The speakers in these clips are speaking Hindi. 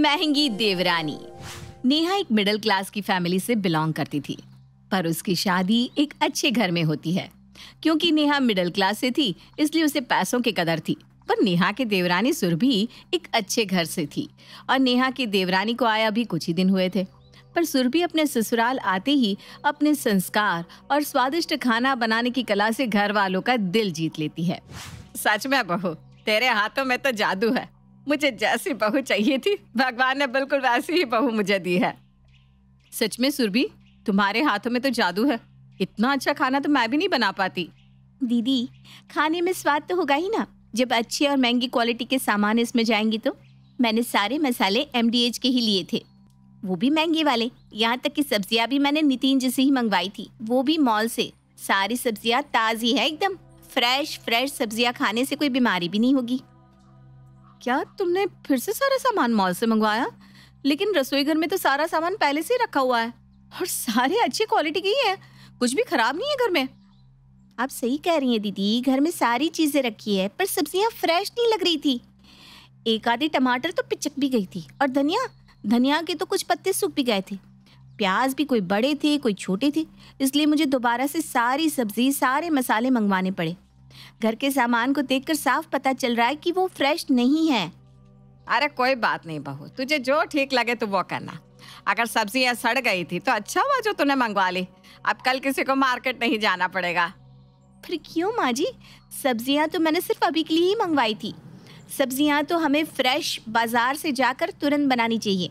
महंगी देवरानी नेहा एक मिडिल क्लास की फैमिली से बिलोंग करती थी पर उसकी शादी एक अच्छे घर में होती है क्योंकि नेहा मिडिल क्लास से थी इसलिए उसे पैसों की कदर थी पर नेहा के देवरानी भी एक अच्छे घर से थी और नेहा की देवरानी को आया भी कुछ ही दिन हुए थे पर सुरभि अपने ससुराल आते ही अपने संस्कार और स्वादिष्ट खाना बनाने की कला से घर वालों का दिल जीत लेती है सच में बहू तेरे हाथों में तो जादू है मुझे जैसी बहू चाहिए थी भगवान ने बिल्कुल वैसी ही बहू मुझे दी है सच में सुरभि तुम्हारे हाथों में तो जादू है इतना अच्छा खाना तो मैं भी नहीं बना पाती दीदी खाने में स्वाद तो होगा ही ना जब अच्छी और महंगी क्वालिटी के सामान इसमें जाएंगे तो मैंने सारे मसाले एम के ही लिए थे वो भी महंगे वाले यहाँ तक कि सब्जियाँ भी मैंने नितिन जी से ही मंगवाई थी वो भी मॉल से सारी सब्जियाँ ताज़ी है एकदम फ्रेश फ्रेश सब्जियाँ खाने से कोई बीमारी भी नहीं होगी क्या तुमने फिर से सारा सामान मॉल से मंगवाया लेकिन रसोई घर में तो सारा सामान पहले से ही रखा हुआ है और सारे अच्छी क्वालिटी के ही है कुछ भी खराब नहीं है घर में आप सही कह रही हैं दीदी घर में सारी चीज़ें रखी है पर सब्जियां फ्रेश नहीं लग रही थी एक आधी टमाटर तो पिचक भी गई थी और धनिया धनिया के तो कुछ पत्ते सूख भी गए थे प्याज भी कोई बड़े थे कोई छोटे थे इसलिए मुझे दोबारा से सारी सब्जी सारे मसाले मंगवाने पड़े घर के सामान को देखकर साफ पता चल रहा है कि वो फ्रेश नहीं है अरे कोई बात नहीं बहू तुझे जो ठीक लगे तो वो करना अगर सब्जियां सड़ गई थी तो अच्छा हुआ जो तूने मंगवा ली अब कल किसी को मार्केट नहीं जाना पड़ेगा फिर क्यों माँ जी सब्जियां तो मैंने सिर्फ अभी के लिए ही मंगवाई थी सब्जियां तो हमें फ्रेश बाजार से जाकर तुरंत बनानी चाहिए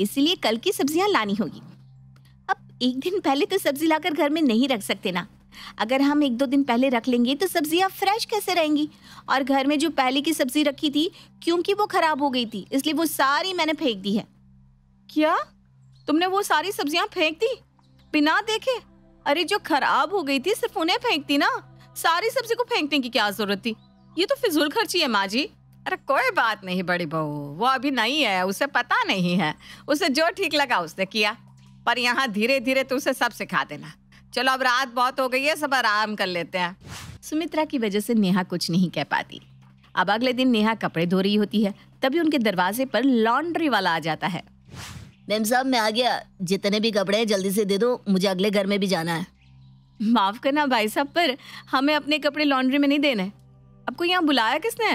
इसलिए कल की सब्जियां लानी होगी अब एक दिन पहले तो सब्जी लाकर घर में नहीं रख सकते ना अगर हम एक दो दिन पहले रख लेंगे तो सब्जियां फ्रेश कैसे रहेंगी और घर में जो पहले की सब्जी रखी थी क्योंकि वो खराब हो गई थी इसलिए वो सारी मैंने फेंक दी है क्या तुमने वो सारी सब्जियां फेंक दी बिना देखे अरे जो खराब हो गई थी सिर्फ उन्हें फेंकती ना सारी सब्जी को फेंकने की क्या जरूरत थी ये तो फिजूल खर्ची है माँ जी अरे कोई बात नहीं बड़ी बहू वो अभी नहीं है उसे पता नहीं है उसे जो ठीक लगा उसने किया पर यहाँ धीरे धीरे तो उसे सब सिखा देना चलो अब रात बहुत हो गई है सब आराम कर लेते हैं सुमित्रा की वजह से नेहा कुछ नहीं कह पाती अब अगले दिन नेहा कपड़े धो रही होती है तभी उनके दरवाजे पर लॉन्ड्री वाला आ जाता है मैम साहब मैं आ गया जितने भी कपड़े हैं जल्दी से दे दो मुझे अगले घर में भी जाना है माफ करना भाई साहब पर हमें अपने कपड़े लॉन्ड्री में नहीं देने आपको यहाँ बुलाया किसने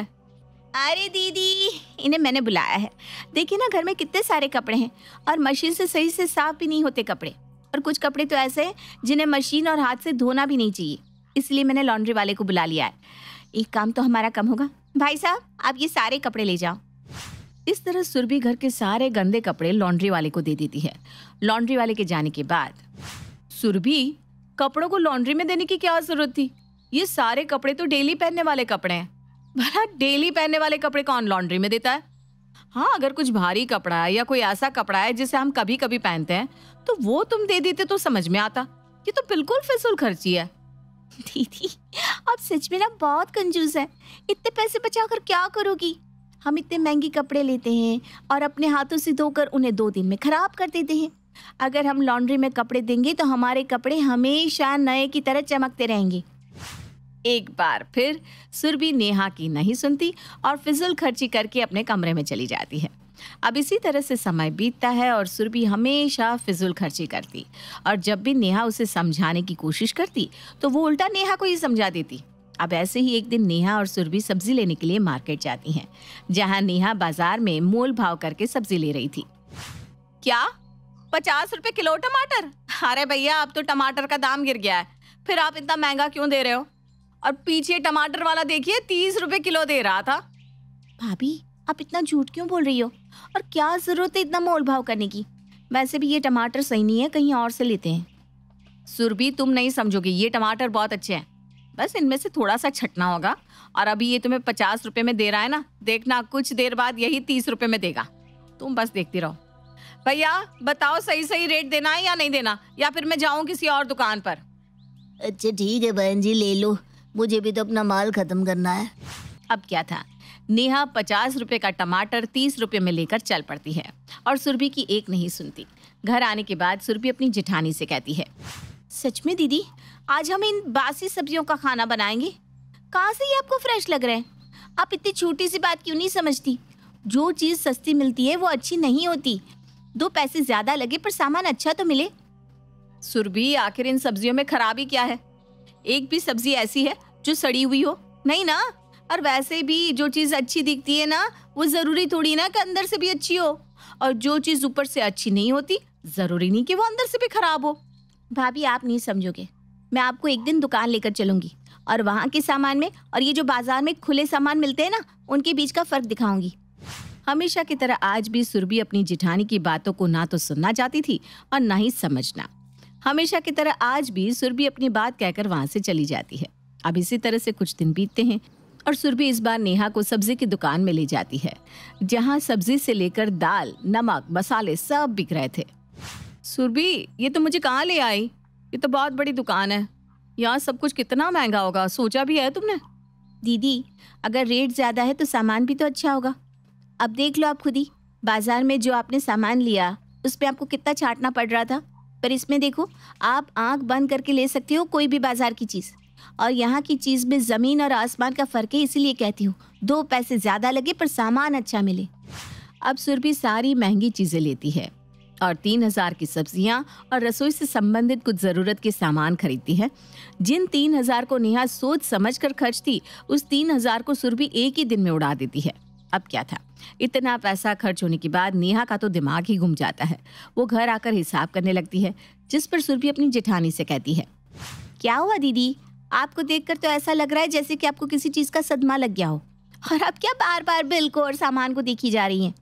अरे दीदी इन्हें मैंने बुलाया है देखिए ना घर में कितने सारे कपड़े हैं और मशीन से सही से साफ भी नहीं होते कपड़े और कुछ कपड़े तो ऐसे हैं जिन्हें मशीन और हाथ से धोना भी नहीं चाहिए इसलिए मैंने लॉन्ड्री वाले को बुला लिया है एक काम तो हमारा कम होगा भाई साहब आप ये सारे कपड़े ले जाओ इस तरह सुरभि घर के सारे गंदे कपड़े लॉन्ड्री वाले को दे देती है लॉन्ड्री वाले के जाने के बाद सुरभि कपड़ों को लॉन्ड्री में देने की क्या जरूरत थी ये सारे कपड़े तो डेली पहनने वाले कपड़े हैं भला डेली पहनने वाले कपड़े कौन लॉन्ड्री में देता है हाँ अगर कुछ भारी कपड़ा है या कोई ऐसा कपड़ा है जिसे हम कभी कभी पहनते हैं तो वो तुम दे देते तो समझ में आता ये तो बिल्कुल फिजूल खर्ची है दीदी आप सच में ना बहुत कंजूस है इतने पैसे बचा कर क्या करोगी हम इतने महंगे कपड़े लेते हैं और अपने हाथों से धोकर उन्हें दो दिन में ख़राब कर देते हैं अगर हम लॉन्ड्री में कपड़े देंगे तो हमारे कपड़े हमेशा नए की तरह चमकते रहेंगे एक बार फिर सुरभि नेहा की नहीं सुनती और फिजुल खर्ची करके अपने कमरे में चली जाती है अब इसी तरह से समय बीतता है और सुरभि हमेशा फिजुल खर्ची करती और जब भी नेहा उसे समझाने की कोशिश करती तो वो उल्टा नेहा को ही समझा देती अब ऐसे ही एक दिन नेहा और सुरभि सब्जी लेने के लिए मार्केट जाती हैं जहां नेहा बाजार में मोल भाव करके सब्जी ले रही थी क्या पचास रुपए किलो टमाटर अरे भैया अब तो टमाटर का दाम गिर गया है फिर आप इतना महंगा क्यों दे रहे हो और पीछे टमाटर वाला देखिए तीस रुपए किलो दे रहा था भाभी आप इतना झूठ क्यों बोल रही हो और क्या जरूरत है इतना मोल भाव करने की वैसे भी ये टमाटर सही नहीं है कहीं और से लेते हैं सुरभि तुम नहीं समझोगे ये टमाटर बहुत अच्छे हैं बस इनमें से थोड़ा सा छटना होगा और अभी ये तुम्हें पचास रुपये में दे रहा है ना देखना कुछ देर बाद यही तीस रुपये में देगा तुम बस देखती रहो भैया बताओ सही सही रेट देना है या नहीं देना या फिर मैं जाऊँ किसी और दुकान पर अच्छा ठीक है बहन जी ले लो मुझे भी तो अपना माल खत्म करना है अब क्या था नेहा पचास रुपए का टमाटर तीस रुपए में लेकर चल पड़ती है और सुरभि की एक नहीं सुनती घर आने के बाद सुरभि अपनी जिठानी से कहती है सच में दीदी आज हम इन बासी सब्जियों का खाना बनाएंगे कहाँ से ये आपको फ्रेश लग रहे हैं आप इतनी छोटी सी बात क्यों नहीं समझती जो चीज़ सस्ती मिलती है वो अच्छी नहीं होती दो पैसे ज़्यादा लगे पर सामान अच्छा तो मिले सुरभि आखिर इन सब्जियों में खराबी क्या है एक भी सब्जी ऐसी है जो सड़ी हुई हो नहीं ना और वैसे भी जो चीज़ अच्छी दिखती है ना वो ज़रूरी थोड़ी ना कि अंदर से भी अच्छी हो और जो चीज़ ऊपर से अच्छी नहीं होती ज़रूरी नहीं कि वो अंदर से भी ख़राब हो भाभी आप नहीं समझोगे मैं आपको एक दिन दुकान लेकर चलूंगी और वहाँ के सामान में और ये जो बाज़ार में खुले सामान मिलते हैं ना उनके बीच का फ़र्क दिखाऊंगी हमेशा की तरह आज भी सुरभि अपनी जिठानी की बातों को ना तो सुनना चाहती थी और ना ही समझना हमेशा की तरह आज भी सुरभि अपनी बात कहकर वहां से चली जाती है अब इसी तरह से कुछ दिन बीतते हैं और सुरभि इस बार नेहा को सब्जी की दुकान में ले जाती है जहाँ सब्जी से लेकर दाल नमक मसाले सब बिक रहे थे सुरभि ये तो मुझे कहाँ ले आई ये तो बहुत बड़ी दुकान है यहाँ सब कुछ कितना महंगा होगा सोचा भी है तुमने दीदी अगर रेट ज़्यादा है तो सामान भी तो अच्छा होगा अब देख लो आप खुद ही बाजार में जो आपने सामान लिया उस पर आपको कितना छाटना पड़ रहा था पर इसमें देखो आप आंख बंद करके ले सकते हो कोई भी बाजार की चीज़ और यहाँ की चीज़ में ज़मीन और आसमान का फ़र्क है इसीलिए कहती हूँ दो पैसे ज़्यादा लगे पर सामान अच्छा मिले अब सुरभि सारी महंगी चीज़ें लेती है और तीन हज़ार की सब्जियाँ और रसोई से संबंधित कुछ ज़रूरत के सामान खरीदती है जिन तीन हज़ार को नेहा सोच समझ कर खर्चती उस तीन हज़ार को सुरभि एक ही दिन में उड़ा देती है अब क्या था इतना पैसा खर्च होने के बाद नेहा का तो दिमाग ही घूम जाता है वो घर आकर हिसाब करने लगती है जिस पर सुरभि अपनी जेठानी से कहती है क्या हुआ दीदी आपको देखकर तो ऐसा लग रहा है जैसे कि आपको किसी चीज़ का सदमा लग गया हो और आप क्या बार बार बिल को और सामान को देखी जा रही हैं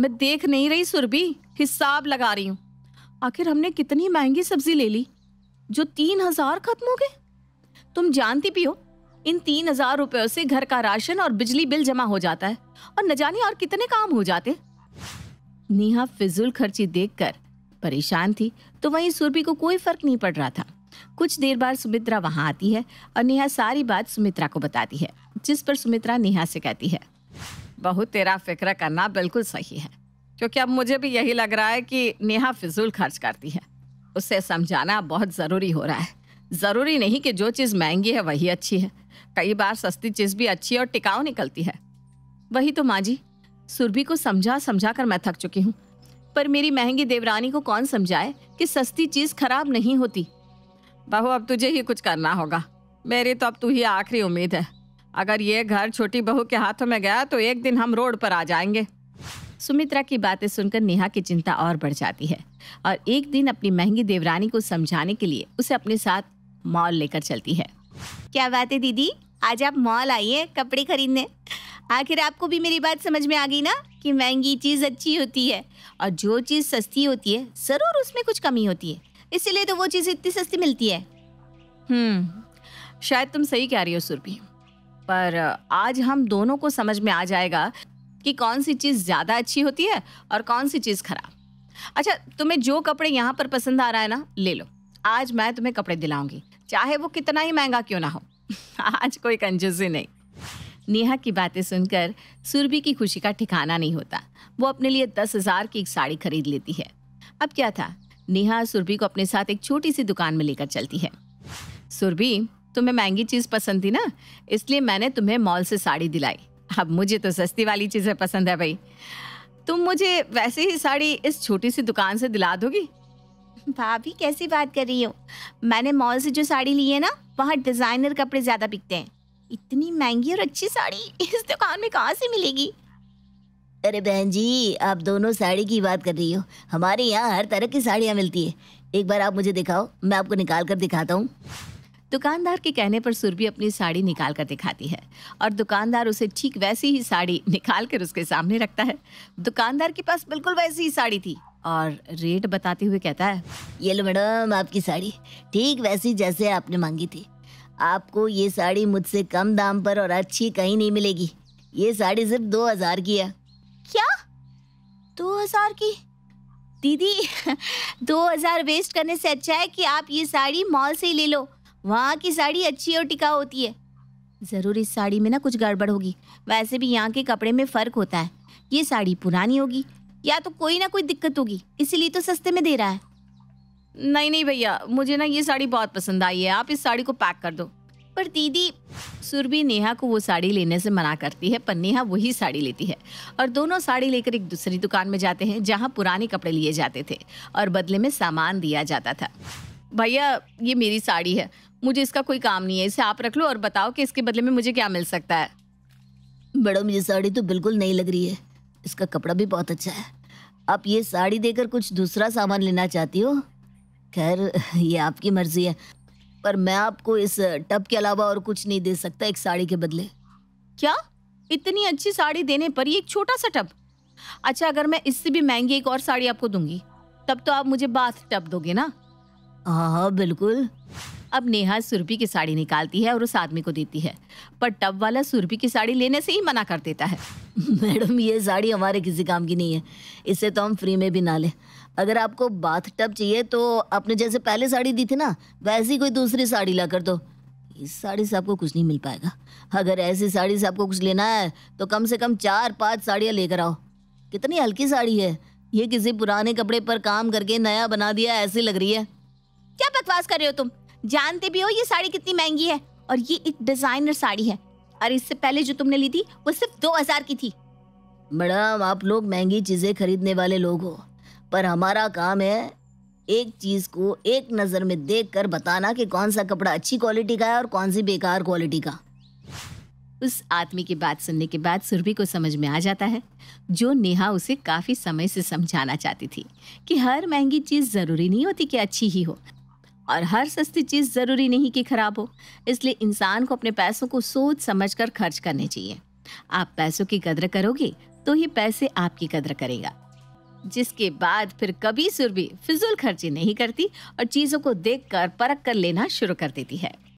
मैं देख नहीं रही सुरभि हिसाब लगा रही हूँ आखिर हमने कितनी महंगी सब्जी ले ली जो तीन हजार खत्म हो गए तुम जानती भी हो इन तीन हजार रुपयों से घर का राशन और बिजली बिल जमा हो जाता है और न जाने और कितने काम हो जाते नेहा फिजूल खर्ची देखकर परेशान थी तो वहीं सुरभि को कोई फर्क नहीं पड़ रहा था कुछ देर बाद सुमित्रा वहाँ आती है और नेहा सारी बात सुमित्रा को बताती है जिस पर सुमित्रा नेहा से कहती है बहुत तेरा फिक्र करना बिल्कुल सही है क्योंकि अब मुझे भी यही लग रहा है कि नेहा फिजूल खर्च करती है उसे समझाना बहुत ज़रूरी हो रहा है ज़रूरी नहीं कि जो चीज़ महंगी है वही अच्छी है कई बार सस्ती चीज़ भी अच्छी और टिकाऊ निकलती है वही तो माँ जी सुरभि को समझा समझा कर मैं थक चुकी हूँ पर मेरी महंगी देवरानी को कौन समझाए कि सस्ती चीज़ खराब नहीं होती बहू अब तुझे ही कुछ करना होगा मेरी तो अब तू ही आखिरी उम्मीद है अगर ये घर छोटी बहू के हाथों में गया तो एक दिन हम रोड पर आ जाएंगे सुमित्रा की बातें सुनकर नेहा की चिंता और बढ़ जाती है और एक दिन अपनी महंगी देवरानी को समझाने के लिए उसे अपने साथ मॉल लेकर चलती है क्या बात है दीदी आज आप मॉल आइए कपड़े खरीदने आखिर आपको भी मेरी बात समझ में आ गई ना कि महंगी चीज़ अच्छी होती है और जो चीज़ सस्ती होती है ज़रूर उसमें कुछ कमी होती है इसीलिए तो वो चीज़ इतनी सस्ती मिलती है हम्म शायद तुम सही कह रही हो सुरभि पर आज हम दोनों को समझ में आ जाएगा कि कौन सी चीज़ ज़्यादा अच्छी होती है और कौन सी चीज़ खराब अच्छा तुम्हें जो कपड़े यहाँ पर पसंद आ रहा है ना ले लो आज मैं तुम्हें कपड़े दिलाऊंगी चाहे वो कितना ही महंगा क्यों ना हो आज कोई कंजूसी नहीं नेहा की बातें सुनकर सुरभि की खुशी का ठिकाना नहीं होता वो अपने लिए दस हज़ार की एक साड़ी खरीद लेती है अब क्या था नेहा सुरभि को अपने साथ एक छोटी सी दुकान में लेकर चलती है सुरभि तुम्हें महंगी चीज़ पसंद थी ना इसलिए मैंने तुम्हें मॉल से साड़ी दिलाई अब मुझे तो सस्ती वाली चीज़ें पसंद है भाई तुम मुझे वैसे ही साड़ी इस छोटी सी दुकान से दिला दोगी भाभी कैसी बात कर रही हो मैंने मॉल से जो साड़ी ली है ना वहाँ डिज़ाइनर कपड़े ज़्यादा बिकते हैं इतनी महंगी और अच्छी साड़ी इस दुकान में कहाँ से मिलेगी अरे बहन जी आप दोनों साड़ी की बात कर रही हो हमारे यहाँ हर तरह की साड़ियाँ मिलती है एक बार आप मुझे दिखाओ मैं आपको निकाल कर दिखाता हूँ दुकानदार के कहने पर सुरभि अपनी साड़ी निकाल कर दिखाती है और दुकानदार उसे ठीक वैसी ही साड़ी निकाल कर उसके सामने रखता है दुकानदार के पास बिल्कुल वैसी ही साड़ी थी और रेट बताते हुए कहता है ये लो मैडम आपकी साड़ी ठीक वैसी जैसे आपने मांगी थी आपको ये साड़ी मुझसे कम दाम पर और अच्छी कहीं नहीं मिलेगी ये साड़ी सिर्फ दो हज़ार की है दो हजार की दीदी दो हजार वेस्ट करने से अच्छा है कि आप ये साड़ी मॉल से ही ले लो वहाँ की साड़ी अच्छी और टिकाऊ होती है ज़रूर इस साड़ी में ना कुछ गड़बड़ होगी वैसे भी यहाँ के कपड़े में फ़र्क होता है ये साड़ी पुरानी होगी या तो कोई ना कोई दिक्कत होगी इसीलिए तो सस्ते में दे रहा है नहीं नहीं भैया मुझे ना ये साड़ी बहुत पसंद आई है आप इस साड़ी को पैक कर दो पर दीदी सुरभि नेहा को वो साड़ी लेने से मना करती है पर नेहा वही साड़ी लेती है और दोनों साड़ी लेकर एक दूसरी दुकान में जाते हैं जहाँ पुराने कपड़े लिए जाते थे और बदले में सामान दिया जाता था भैया ये मेरी साड़ी है मुझे इसका कोई काम नहीं है इसे आप रख लो और बताओ कि इसके बदले में मुझे क्या मिल सकता है बड़ो मुझे साड़ी तो बिल्कुल नहीं लग रही है इसका कपड़ा भी बहुत अच्छा है आप ये साड़ी देकर कुछ दूसरा सामान लेना चाहती हो खैर ये आपकी मर्जी है पर मैं आपको इस टब के अलावा और कुछ नहीं दे सकता एक साड़ी के बदले क्या इतनी अच्छी साड़ी देने पर ये एक छोटा सा टब अच्छा अगर मैं इससे भी महंगी एक और साड़ी आपको दूंगी तब तो आप मुझे बाथ टब दोगे ना हाँ हाँ बिल्कुल अब नेहा सुरभि की साड़ी निकालती है और उस आदमी को देती है पर टब वाला सुरभि की साड़ी लेने से ही मना कर देता है मैडम ये साड़ी हमारे किसी काम की नहीं है इसे तो हम फ्री में भी ना लें अगर आपको बाथ टब चाहिए तो आपने जैसे पहले साड़ी दी थी ना वैसी कोई दूसरी साड़ी ला कर दो इस साड़ी से आपको कुछ नहीं मिल पाएगा अगर ऐसी साड़ी से आपको कुछ लेना है तो कम से कम चार पाँच साड़ियाँ लेकर आओ कितनी हल्की साड़ी है ये किसी पुराने कपड़े पर काम करके नया बना दिया ऐसी लग रही है क्या बकवास कर रहे हो तुम जानते भी हो ये साड़ी कितनी महंगी है और ये एक डिजाइनर साड़ी है और इससे पहले जो तुमने ली थी वो सिर्फ दो हजार की थी मैडम आप लोग महंगी चीजें खरीदने वाले लोग हो पर हमारा काम है एक चीज को एक नजर में देख कर बताना कि कौन सा कपड़ा अच्छी क्वालिटी का है और कौन सी बेकार क्वालिटी का उस आदमी की बात सुनने के बाद सुरभि को समझ में आ जाता है जो नेहा उसे काफ़ी समय से समझाना चाहती थी कि हर महंगी चीज़ ज़रूरी नहीं होती कि अच्छी ही हो और हर सस्ती चीज़ ज़रूरी नहीं कि खराब हो इसलिए इंसान को अपने पैसों को सोच समझ कर खर्च करने चाहिए आप पैसों की कदर करोगे तो ही पैसे आपकी कदर करेगा जिसके बाद फिर कभी सुर भी फिजूल खर्ची नहीं करती और चीज़ों को देख कर परख कर लेना शुरू कर देती है